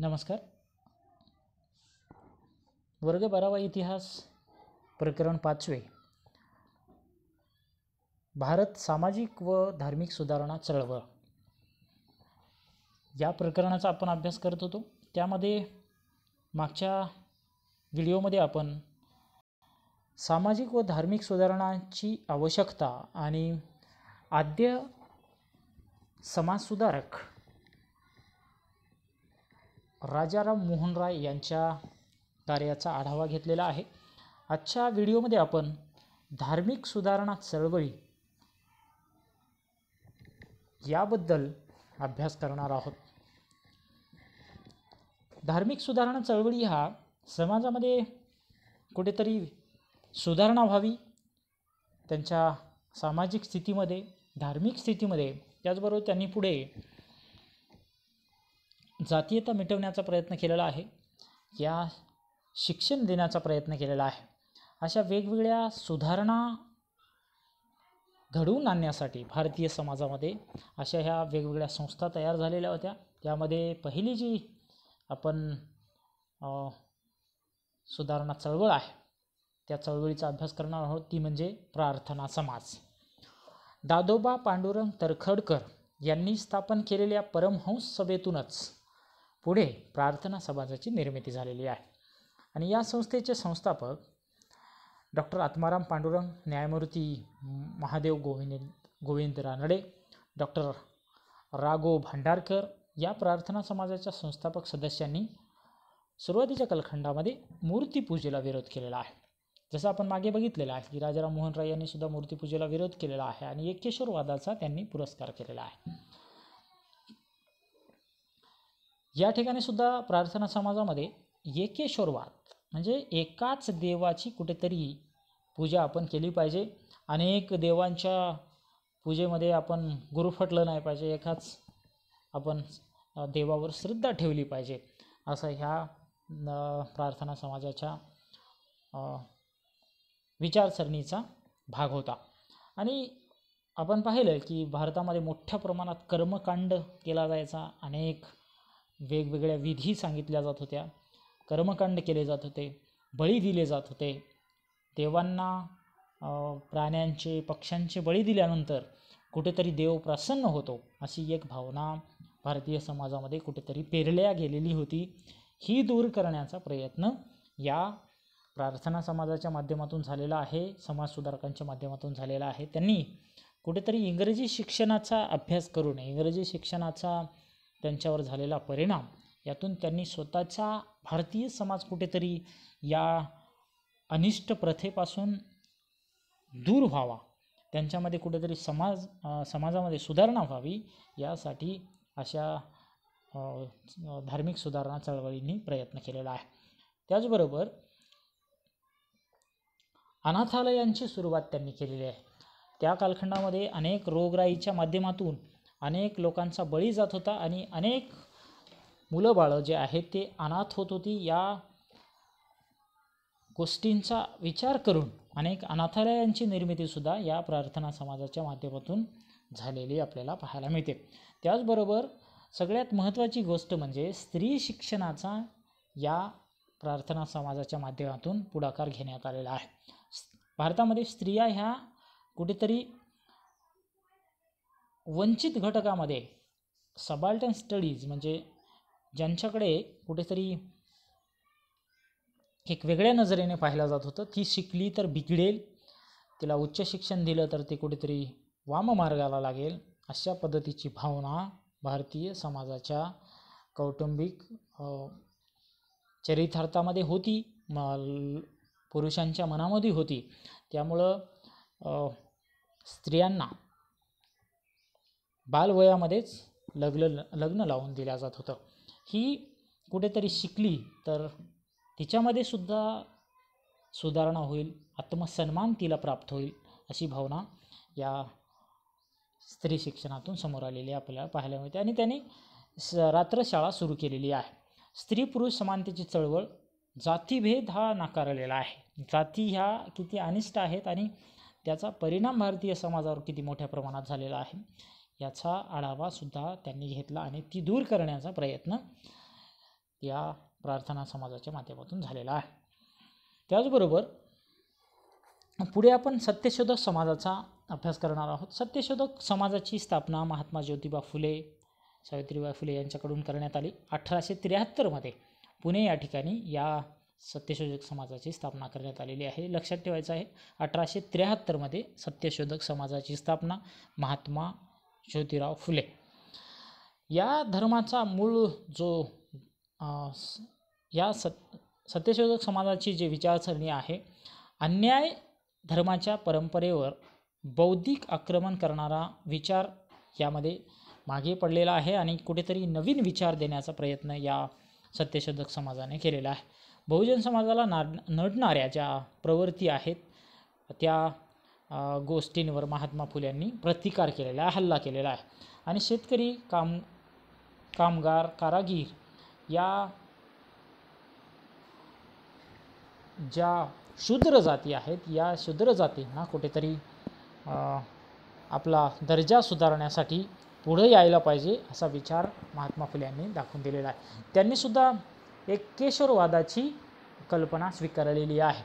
नमस्कार वर्ग बारावा इतिहास प्रकरण पाचवे भारत सामाजिक व धार्मिक सुधारणा चळवळ या प्रकरणाचा आपण अभ्यास करत होतो त्यामध्ये मागच्या व्हिडिओमध्ये आपण सामाजिक व धार्मिक सुधारणांची आवश्यकता आणि आद्य समाजसुधारक राजाराम मोहन राय यांच्या कार्याचा आढावा घेतलेला आहे आजच्या व्हिडिओमध्ये आपण धार्मिक सुधारणा चळवळी याबद्दल अभ्यास करणार आहोत धार्मिक सुधारणा चळवळी हा समाजामध्ये कुठेतरी सुधारणा व्हावी त्यांच्या सामाजिक स्थितीमध्ये धार्मिक स्थितीमध्ये त्याचबरोबर त्यांनी पुढे जातीयता मिटवण्याचा प्रयत्न केलेला आहे या शिक्षण देण्याचा प्रयत्न केलेला आहे अशा वेगवेगळ्या सुधारणा घडवून आणण्यासाठी भारतीय समाजामध्ये अशा ह्या वेगवेगळ्या संस्था तयार झालेल्या होत्या त्यामध्ये पहिली जी आपण सुधारणा चळवळ आहे त्या चळवळीचा अभ्यास करणार आहोत ती म्हणजे प्रार्थना समाज दादोबा पांडुरंग तरखडकर यांनी स्थापन केलेल्या परमहंस सभेतूनच पुढे प्रार्थना समाजाची निर्मिती झालेली आहे आणि या संस्थेचे संस्थापक डॉक्टर आत्माराम पांडुरंग न्यायमूर्ती महादेव गोविंद गोविंद रानडे डॉक्टर राघो भांडारकर या प्रार्थना समाजाच्या संस्थापक सदस्यांनी सुरुवातीच्या कालखंडामध्ये मूर्तीपूजेला विरोध केलेला आहे जसं आपण मागे बघितलेलं आहे की राजाराम मोहन राय यांनी सुद्धा मूर्तीपूजेला विरोध केलेला आहे आणि वादाचा त्यांनी पुरस्कार केलेला आहे या ठिकाणी सुद्धा प्रार्थना समाजामध्ये एकेश्वरवाद म्हणजे एकाच देवाची कुठेतरी पूजा आपण केली पाहिजे अनेक देवांच्या पूजेमध्ये आपण गुरु फटलं नाही पाहिजे एकाच आपण देवावर श्रद्धा ठेवली पाहिजे असं ह्या प्रार्थना समाजाच्या विचारसरणीचा भाग होता आणि आपण पाहिलं की भारतामध्ये मोठ्या प्रमाणात कर्मकांड केला जायचा अनेक वेगवेगळ्या विधी सांगितल्या जात होत्या कर्मकांड केले जात होते बळी दिले जात होते देवांना प्राण्यांचे पक्ष्यांचे बळी दिल्यानंतर कुठेतरी देव प्रसन्न होतो अशी एक भावना भारतीय समाजामध्ये कुठेतरी पेरल्या गेलेली होती ही दूर करण्याचा प्रयत्न या प्रार्थना समाजाच्या माध्यमातून झालेला आहे समाजसुधारकांच्या माध्यमातून झालेला आहे त्यांनी कुठेतरी इंग्रजी शिक्षणाचा अभ्यास करून इंग्रजी शिक्षणाचा त्यांच्यावर झालेला परिणाम यातून त्यांनी स्वतःचा भारतीय समाज कुठेतरी या अनिष्ट प्रथेपासून दूर व्हावा त्यांच्यामध्ये कुठेतरी समाज समाजामध्ये सुधारणा व्हावी यासाठी अशा धार्मिक सुधारणा चळवळींनी प्रयत्न केलेला आहे त्याचबरोबर अनाथालयांची सुरुवात त्यांनी केलेली आहे त्या कालखंडामध्ये अनेक रोगराईच्या माध्यमातून अनेक लोकांचा बळी जात होता आणि अनेक मुलं बाळं जे आहेत ते अनाथ होत होती या गोष्टींचा विचार करून अनेक अनाथालयांची निर्मितीसुद्धा या प्रार्थना समाजाच्या माध्यमातून झालेली आपल्याला पाहायला मिळते त्याचबरोबर सगळ्यात महत्त्वाची गोष्ट म्हणजे स्त्री शिक्षणाचा या प्रार्थना समाजाच्या माध्यमातून पुढाकार घेण्यात आलेला आहे भारतामध्ये स्त्रिया ह्या कुठेतरी वंचित घटकामध्ये सबाल्टन स्टडीज म्हणजे ज्यांच्याकडे कुठेतरी एक वेगळ्या नजरेने पाहिलं जात होतं ती शिकली तर बिघडेल तिला उच्च शिक्षण दिलं तर ती कुठेतरी वाममार्गाला लागेल अशा पद्धतीची भावना भारतीय समाजाच्या कौटुंबिक चरितार्थामध्ये होती म पुरुषांच्या मनामध्ये होती त्यामुळं स्त्रियांना बालवयामध्येच लग्न लग्न लावून दिल्या जात होतं ही कुठेतरी शिकली तर तिच्यामध्ये सुद्धा सुधारणा होईल आत्मसन्मान तिला प्राप्त होईल अशी भावना या स्त्री शिक्षणातून समोर आलेली आपल्याला पाहायला मिळते आणि त्यांनी स रात्रशाळा सुरू केलेली आहे स्त्री पुरुष समानतेची चळवळ जातीभेद हा नाकारलेला आहे जाती ह्या किती अनिष्ट आहेत आणि त्याचा परिणाम भारतीय समाजावर किती मोठ्या प्रमाणात झालेला आहे याचा आढावासुद्धा त्यांनी घेतला आणि ती दूर करण्याचा प्रयत्न या प्रार्थना समाजाच्या माध्यमातून झालेला आहे त्याचबरोबर पुढे आपण सत्यशोधक समाजाचा अभ्यास करणार आहोत सत्यशोधक समाजाची स्थापना महात्मा ज्योतिबा फुले सावित्रीबाई फुले यांच्याकडून करण्यात आली अठराशे त्र्याहत्तरमध्ये पुणे या ठिकाणी या सत्यशोधक समाजाची स्थापना करण्यात आलेली आहे लक्षात ठेवायचं आहे अठराशे त्र्याहत्तरमध्ये सत्यशोधक समाजाची स्थापना महात्मा ज्योतिराव फुले या धर्माचा मूळ जो या सत सत्यशोधक समाजाची जी विचारसरणी आहे अन्याय धर्माच्या परंपरेवर बौद्धिक आक्रमण करणारा विचार यामध्ये मागे पडलेला आहे आणि कुठेतरी नवीन विचार देण्याचा प्रयत्न या सत्यशोधक समाजाने केलेला आहे बहुजन समाजाला नाड नडणाऱ्या ज्या प्रवृत्ती आहेत त्या गोष्टींवर महात्मा फुल्यांनी प्रतिकार केलेला आहे हल्ला केलेला आहे आणि शेतकरी काम कामगार कारागीर या ज्या शूद्र जाती आहेत या शूद्र जातींना कुठेतरी आपला दर्जा सुधारण्यासाठी पुढे यायला पाहिजे असा विचार महात्मा फुले यांनी दाखवून दिलेला आहे त्यांनीसुद्धा एक केशरवादाची कल्पना स्वीकारलेली आहे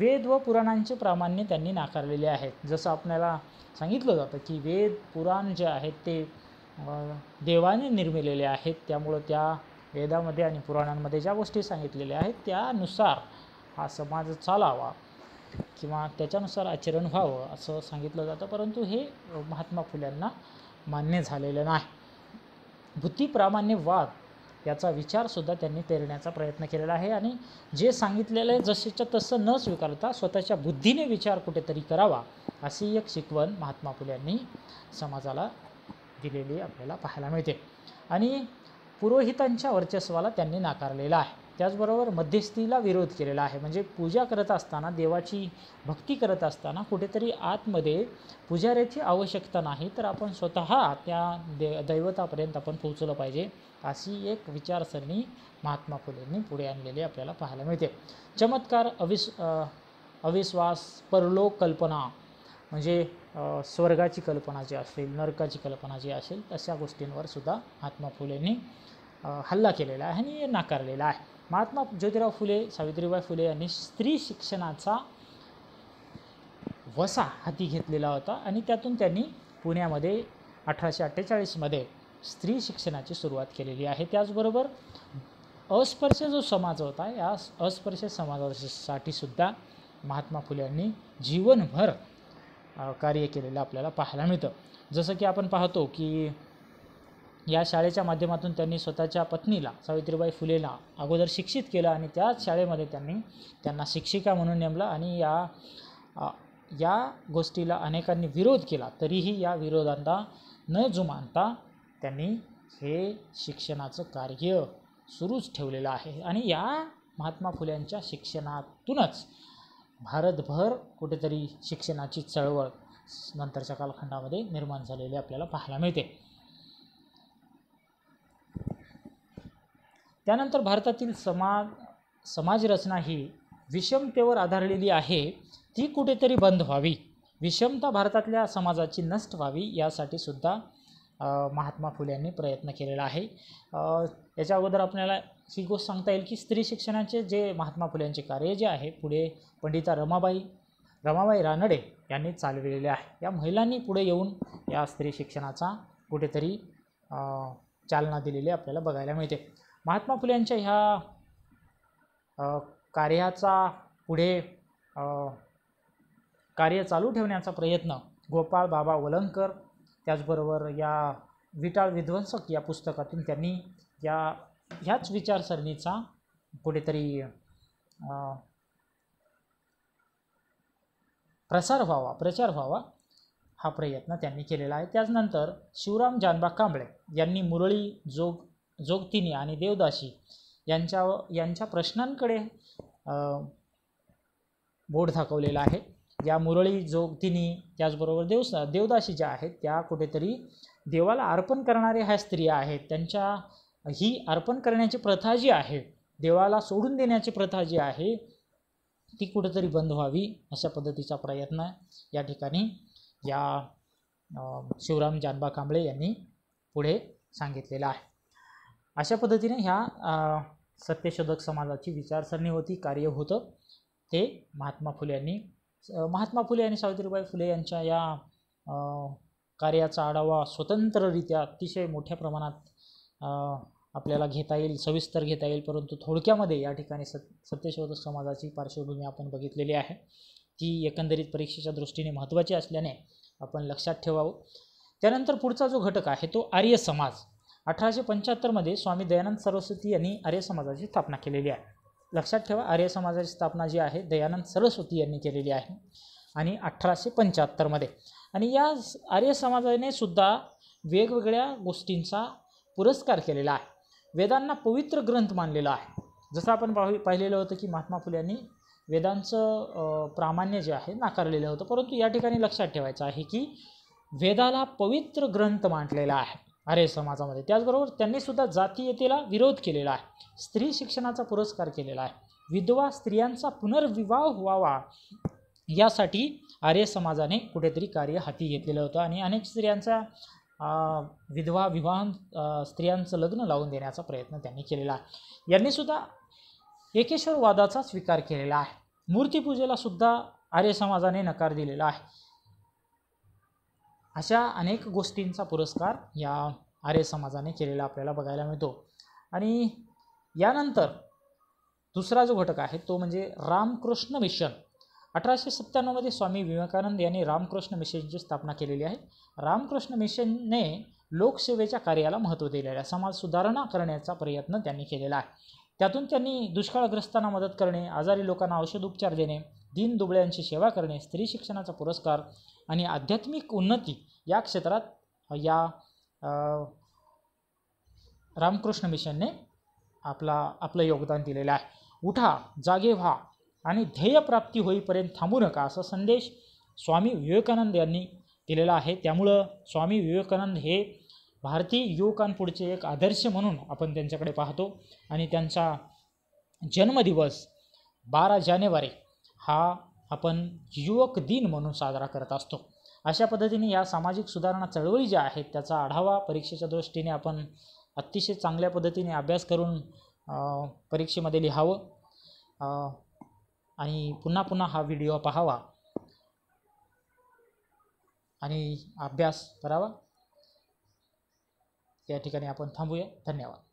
वेद व पुराणांचे प्रामाण्य त्यांनी नाकारलेले आहेत जसं आपल्याला सांगितलं जातं की वेद पुराण जे आहेत ते देवाने निर्मिलेले आहेत त्यामुळं त्या वेदामध्ये आणि पुराणांमध्ये ज्या गोष्टी सांगितलेल्या आहेत त्यानुसार हा समाज चालावा किंवा त्याच्यानुसार आचरण व्हावं असं सांगितलं जातं परंतु हे महात्मा फुल्यांना मान्य झालेलं नाही भूती वाद याचा विचारसुद्धा त्यांनी पेरण्याचा प्रयत्न केलेला आहे आणि जे सांगितलेलं आहे जसेच्या तसं न स्वीकारता स्वतःच्या बुद्धीने विचार कुठेतरी करावा अशी एक शिकवण महात्मा फुले यांनी समाजाला दिलेली आपल्याला पाहायला मिळते आणि पुरोहितांच्या वर्चस्वाला त्यांनी नाकारलेला आहे त्याचबरोबर मध्यस्थीला विरोध केलेला आहे म्हणजे पूजा करत असताना देवाची भक्ती करत असताना कुठेतरी आतमध्ये पुजाऱ्याची आवश्यकता नाही तर आपण स्वतः त्या दे दैवतापर्यंत आपण पोहोचलं पाहिजे अशी एक विचारसरणी महात्मा फुलेंनी पुढे आणलेली आपल्याला पाहायला मिळते चमत्कार अविस अविश्वास परलोक कल्पना म्हणजे स्वर्गाची कल्पना जी असेल नरकाची कल्पना जी असेल तशा गोष्टींवर सुद्धा महात्मा फुलेंनी हल्ला केलेला आहे आणि नाकारलेला आहे महात्मा ज्योतिराव फुले सावित्रीबाई फुले यांनी स्त्री शिक्षणाचा वसा हाती घेतलेला होता आणि त्यातून त्यांनी पुण्यामध्ये अठराशे अठ्ठेचाळीसमध्ये स्त्री शिक्षणाची सुरुवात केलेली आहे त्याचबरोबर अस्पर्श जो समाज होता या अस्पर्श समाजासाठी सुद्धा महात्मा फुले यांनी जीवनभर कार्य केलेलं आपल्याला पाहायला मिळतं जसं की आपण पाहतो की या शाळेच्या माध्यमातून त्यांनी स्वतःच्या पत्नीला सावित्रीबाई फुलेला अगोदर शिक्षित केलं आणि त्याच शाळेमध्ये त्यांनी त्यांना शिक्षिका म्हणून नेमलं आणि या या गोष्टीला अनेकांनी विरोध केला तरीही या विरोधांना न जुमानता त्यांनी हे शिक्षणाचं कार्य सुरूच ठेवलेलं आहे आणि या महात्मा फुल्यांच्या शिक्षणातूनच भारतभर कुठेतरी शिक्षणाची चळवळ नंतरच्या कालखंडामध्ये निर्माण झालेली आपल्याला पाहायला मिळते त्यानंतर भारतातील समाज समाजरचना ही विषमतेवर आधारलेली आहे ती कुठेतरी बंद व्हावी विषमता भारतातल्या समाजाची नष्ट व्हावी यासाठी सुद्धा महात्मा फुले यांनी प्रयत्न केलेला आहे याच्या अगोदर आपल्याला ही गोष्ट सांगता येईल की स्त्री शिक्षणाचे जे महात्मा फुले यांचे कार्य जे आहे पुढे पंडिता रमाबाई रमाबाई रानडे यांनी चालविलेले आहे या महिलांनी पुढे येऊन या स्त्री शिक्षणाचा कुठेतरी चालना दिलेली आपल्याला बघायला मिळते महात्मा फुले ह्या कार्याचा पुढे कार्य चालू ठेवण्याचा प्रयत्न गोपाळ बाबा वलंगकर त्याचबरोबर या विटाळ विध्वंसक या पुस्तकातून त्यांनी या ह्याच विचारसरणीचा कुठेतरी प्रसार व्हावा प्रचार व्हावा हा प्रयत्न त्यांनी केलेला आहे त्याचनंतर शिवराम जानबा कांबळे यांनी मुरळी जोग जोगतिनी आणि देवदासी यांच्या यांच्या प्रश्नांकडे बोट दाखवलेला आहे या मुरळी जोगतिनी त्याचबरोबर देव देवदासी ज्या आहेत त्या कुठेतरी देवाला अर्पण करणाऱ्या ह्या स्त्रिया आहेत त्यांच्या ही अर्पण करण्याची प्रथा जी आहे देवाला सोडून देण्याची प्रथा जी आहे ती कुठेतरी बंद व्हावी अशा पद्धतीचा प्रयत्न या ठिकाणी या शिवराम जानबा कांबळे यांनी पुढे सांगितलेला आहे अशा पद्धतीने ह्या सत्यशोधक समाजाची विचारसरणी होती कार्य होतं ते महात्मा फुले यांनी महात्मा फुले आणि सावित्रीबाई फुले यांच्या या कार्याचा आढावा स्वतंत्ररित्या अतिशय मोठ्या प्रमाणात आपल्याला घेता येईल सविस्तर घेता येईल परंतु थोडक्यामध्ये या ठिकाणी सत सत्यशोधक समाजाची पार्श्वभूमी आपण बघितलेली आहे ती एकंदरीत परीक्षेच्या दृष्टीने महत्त्वाची असल्याने आपण लक्षात ठेवावं त्यानंतर पुढचा जो घटक आहे तो आर्य समाज अठराशे पंच्याहत्तरमध्ये स्वामी दयानंद सरस्वती यांनी आर्य समाजाची स्थापना केलेली आहे लक्षात ठेवा आर्य समाजाची स्थापना जी आहे दयानंद सरस्वती यांनी केलेली आहे आणि अठराशे पंच्याहत्तरमध्ये आणि या आर्य समाजाने सुद्धा वेगवेगळ्या गोष्टींचा पुरस्कार केलेला आहे वेदांना पवित्र ग्रंथ मानलेला आहे जसं आपण पाहू पाहिलेलं होतं की महात्मा फुले यांनी वेदांचं प्रामाण्य जे आहे नाकारलेलं होतं परंतु या ठिकाणी लक्षात ठेवायचं आहे की वेदाला पवित्र ग्रंथ मांडलेला आहे आर्य समाजामध्ये त्याचबरोबर त्यांनी सुद्धा जातीयतेला विरोध केलेला आहे स्त्री शिक्षणाचा पुरस्कार केलेला आहे विधवा स्त्रियांचा पुनर्विवाह व्हावा यासाठी आर्य समाजाने कुठेतरी कार्य हाती घेतलेलं होतं आणि अनेक स्त्रियांचा विधवा विवाह स्त्रियांचं लग्न लावून देण्याचा प्रयत्न त्यांनी केलेला आहे यांनीसुद्धा एकेश्वरवादाचा स्वीकार केलेला आहे मूर्तीपूजेला सुद्धा आर्य समाजाने नकार दिलेला आहे अशा अनेक गोष्टींचा पुरस्कार या आर्य समाजाने केलेला आपल्याला बघायला मिळतो आणि यानंतर दुसरा जो घटक आहे तो म्हणजे रामकृष्ण मिशन अठराशे सत्त्याण्णवमध्ये स्वामी विवेकानंद यांनी रामकृष्ण मिशनची स्थापना केलेली आहे रामकृष्ण मिशनने लोकसेवेच्या कार्याला महत्त्व दिलेलं आहे समाज सुधारणा करण्याचा प्रयत्न त्यांनी केलेला आहे त्यातून त्यांनी दुष्काळग्रस्तांना मदत करणे आजारी लोकांना औषध उपचार देणे दीनदुबळ्यांची सेवा करणे स्त्री शिक्षणाचा पुरस्कार आणि आध्यात्मिक उन्नती या क्षेत्रात या रामकृष्ण मिशनने आपला आपलं योगदान दिलेलं आहे उठा जागे व्हा आणि ध्येयप्राप्ती होईपर्यंत थांबू नका असा संदेश स्वामी विवेकानंद यांनी दिलेला आहे त्यामुळं स्वामी विवेकानंद हे भारतीय युवकांपुढचे एक आदर्श म्हणून आपण त्यांच्याकडे पाहतो आणि त्यांचा जन्मदिवस बारा जानेवारी हा आपण युवक दिन म्हणून साजरा करत असतो अशा पद्धतीने या सामाजिक सुधारणा चळवळी ज्या आहेत त्याचा आढावा परीक्षेच्या दृष्टीने आपण अतिशय चांगल्या पद्धतीने अभ्यास करून परीक्षेमध्ये लिहावं आणि पुन्हा पुन्हा हा व्हिडिओ पाहावा आणि अभ्यास करावा या ठिकाणी आपण थांबूया धन्यवाद